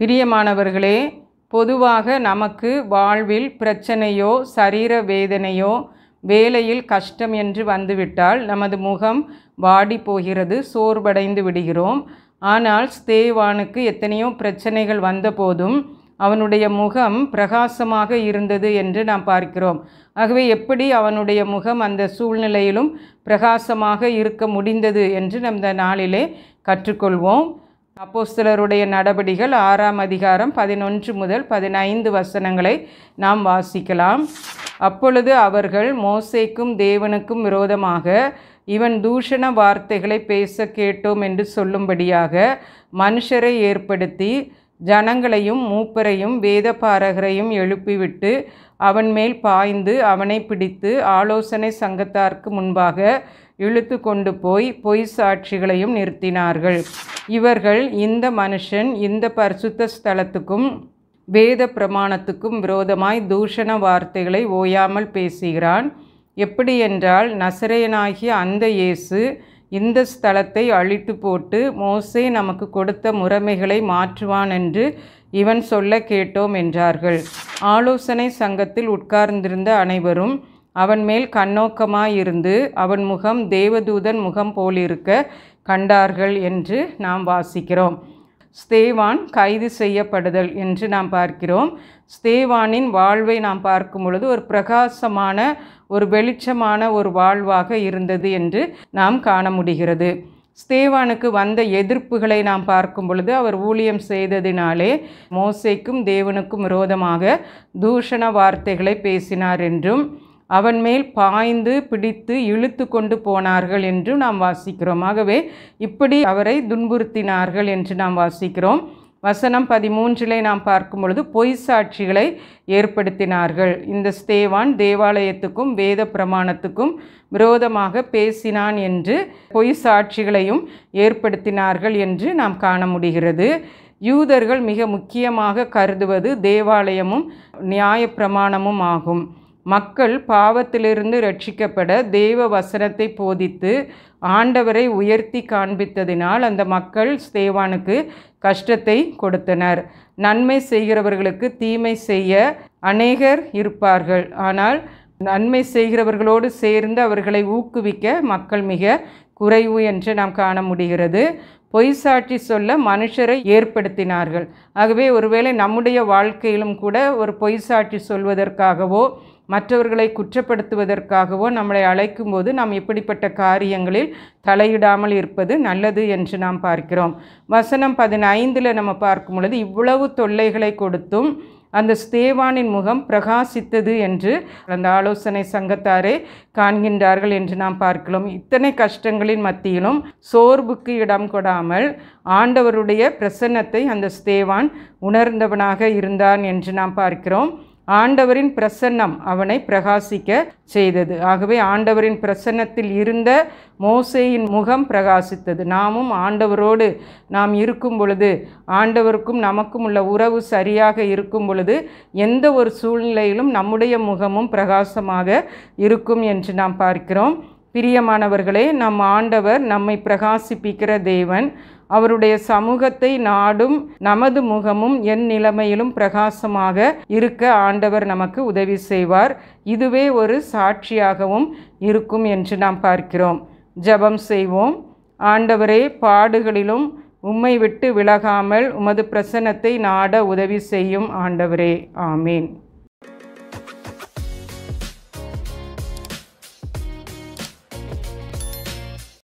பிரியமானவர்களே பொதுவாக நமக்கு வாழ்வில் பிரச்சனையோ சரீர வேதனையோ வேலையில் கஷ்டம் என்று வந்துவிட்டால் நமது முகம் வாடி போகிறது சோர்வடைந்து விடுகிறோம் ஆனால் ஸ்தேவானுக்கு எத்தனையோ பிரச்சனைகள் வந்தபோதும் அவனுடைய முகம் பிரகாசமாக இருந்தது என்று நாம் பார்க்கிறோம் ஆகவே எப்படி அவனுடைய முகம் அந்த சூழ்நிலையிலும் பிரகாசமாக இருக்க முடிந்தது என்று நம் இந்த நாளிலே கற்றுக்கொள்வோம் அப்போஸ்தலருடைய நடபடிகள் ஆறாம் அதிகாரம் பதினொன்று முதல் பதினைந்து வசனங்களை நாம் வாசிக்கலாம் அப்பொழுது அவர்கள் மோசைக்கும் தேவனுக்கும் விரோதமாக இவன் தூஷண வார்த்தைகளை பேச கேட்டோம் என்று சொல்லும்படியாக மனுஷரை ஏற்படுத்தி ஜனங்களையும் மூப்பரையும் வேதபாரகரையும் எழுப்பிவிட்டு அவன் மேல் பாய்ந்து அவனை பிடித்து ஆலோசனை சங்கத்தார்க்கு முன்பாக இழுத்து கொண்டு போய் பொய் சாட்சிகளையும் நிறுத்தினார்கள் இவர்கள் இந்த மனுஷன் இந்த பரிசுத்த ஸ்தலத்துக்கும் வேத பிரமாணத்துக்கும் விரோதமாய் தூஷண வார்த்தைகளை ஓயாமல் பேசுகிறான் எப்படியென்றால் நசரேயனாகிய அந்த இயேசு இந்த ஸ்தலத்தை அழித்து போட்டு மோசே நமக்கு கொடுத்த முறைமைகளை மாற்றுவான் என்று இவன் சொல்ல கேட்டோம் என்றார்கள் ஆலோசனை சங்கத்தில் உட்கார்ந்திருந்த அனைவரும் அவன் மேல் கண்ணோக்கமாயிருந்து அவன் முகம் தேவதூதன் முகம் போலிருக்க கண்டார்கள் என்று நாம் வாசிக்கிறோம் ஸ்தேவான் கைது செய்யப்படுதல் என்று நாம் பார்க்கிறோம் ஸ்தேவானின் வாழ்வை நாம் பார்க்கும் பொழுது ஒரு பிரகாசமான ஒரு வெளிச்சமான ஒரு வாழ்வாக இருந்தது என்று நாம் காண முடிகிறது ஸ்தேவானுக்கு வந்த எதிர்ப்புகளை நாம் பார்க்கும் பொழுது அவர் ஊழியம் செய்ததினாலே மோசைக்கும் தேவனுக்கும் விரோதமாக தூஷண வார்த்தைகளை பேசினார் என்றும் அவன் மேல் பாய்ந்து பிடித்து இழுத்து கொண்டு போனார்கள் என்று நாம் வாசிக்கிறோம் ஆகவே இப்படி அவரை துன்புறுத்தினார்கள் என்று நாம் வாசிக்கிறோம் வசனம் பதிமூன்றிலே நாம் பார்க்கும் பொழுது பொய் சாட்சிகளை ஏற்படுத்தினார்கள் இந்த ஸ்தேவான் தேவாலயத்துக்கும் வேத பிரமாணத்துக்கும் விரோதமாக பேசினான் என்று பொய் சாட்சிகளையும் ஏற்படுத்தினார்கள் என்று நாம் காண முடிகிறது யூதர்கள் மிக முக்கியமாக கருதுவது தேவாலயமும் நியாயப்பிரமாணமும் ஆகும் மக்கள் பாவத்திலிருந்து ரட்சிக்கப்பட தெய்வ வசனத்தை போதித்து ஆண்டவரை உயர்த்தி காண்பித்ததினால் அந்த மக்கள் ஸ்தேவானுக்கு கஷ்டத்தை கொடுத்தனர் நன்மை செய்கிறவர்களுக்கு தீமை செய்ய அநேகர் இருப்பார்கள் ஆனால் நன்மை செய்கிறவர்களோடு சேர்ந்து அவர்களை ஊக்குவிக்க மக்கள் மிக குறைவு என்று நாம் காண முடிகிறது பொய் சாட்சி சொல்ல மனுஷரை ஏற்படுத்தினார்கள் ஆகவே ஒருவேளை நம்முடைய வாழ்க்கையிலும் கூட ஒரு பொய் சாட்சி சொல்வதற்காகவோ மற்றவர்களை குற்றப்படுத்துவதற்காகவோ நம்மளை அழைக்கும்போது நாம் இப்படிப்பட்ட காரியங்களில் தலையிடாமல் இருப்பது நல்லது என்று நாம் பார்க்கிறோம் வசனம் பதினைந்தில் நம்ம பார்க்கும் பொழுது இவ்வளவு தொல்லைகளை கொடுத்தும் அந்த ஸ்தேவானின் முகம் பிரகாசித்தது என்று அந்த ஆலோசனை சங்கத்தாரே காண்கின்றார்கள் என்று நாம் பார்க்கிறோம் இத்தனை கஷ்டங்களின் மத்தியிலும் சோர்வுக்கு இடம் கொடாமல் ஆண்டவருடைய பிரசன்னத்தை அந்த ஸ்தேவான் உணர்ந்தவனாக இருந்தான் என்று நாம் பார்க்கிறோம் ஆண்டவரின் பிரசன்னம் அவனை பிரகாசிக்க செய்தது ஆகவே ஆண்டவரின் பிரசன்னத்தில் இருந்த மோசையின் முகம் பிரகாசித்தது நாமும் ஆண்டவரோடு நாம் இருக்கும் பொழுது ஆண்டவருக்கும் நமக்கும் உள்ள உறவு சரியாக இருக்கும் பொழுது எந்த ஒரு சூழ்நிலையிலும் நம்முடைய முகமும் பிரகாசமாக இருக்கும் என்று நாம் பார்க்கிறோம் பிரியமானவர்களே நம் ஆண்டவர் நம்மை பிரகாசிப்பிக்கிற தேவன் அவருடைய சமூகத்தை நாடும் நமது முகமும் என் நிலைமையிலும் பிரகாசமாக இருக்க ஆண்டவர் நமக்கு உதவி செய்வார் இதுவே ஒரு சாட்சியாகவும் இருக்கும் என்று நாம் பார்க்கிறோம் ஜபம் செய்வோம் ஆண்டவரே பாடுகளிலும் உம்மை விட்டு விலகாமல் உமது பிரசன்னத்தை நாட உதவி செய்யும் ஆண்டவரே ஆமீன்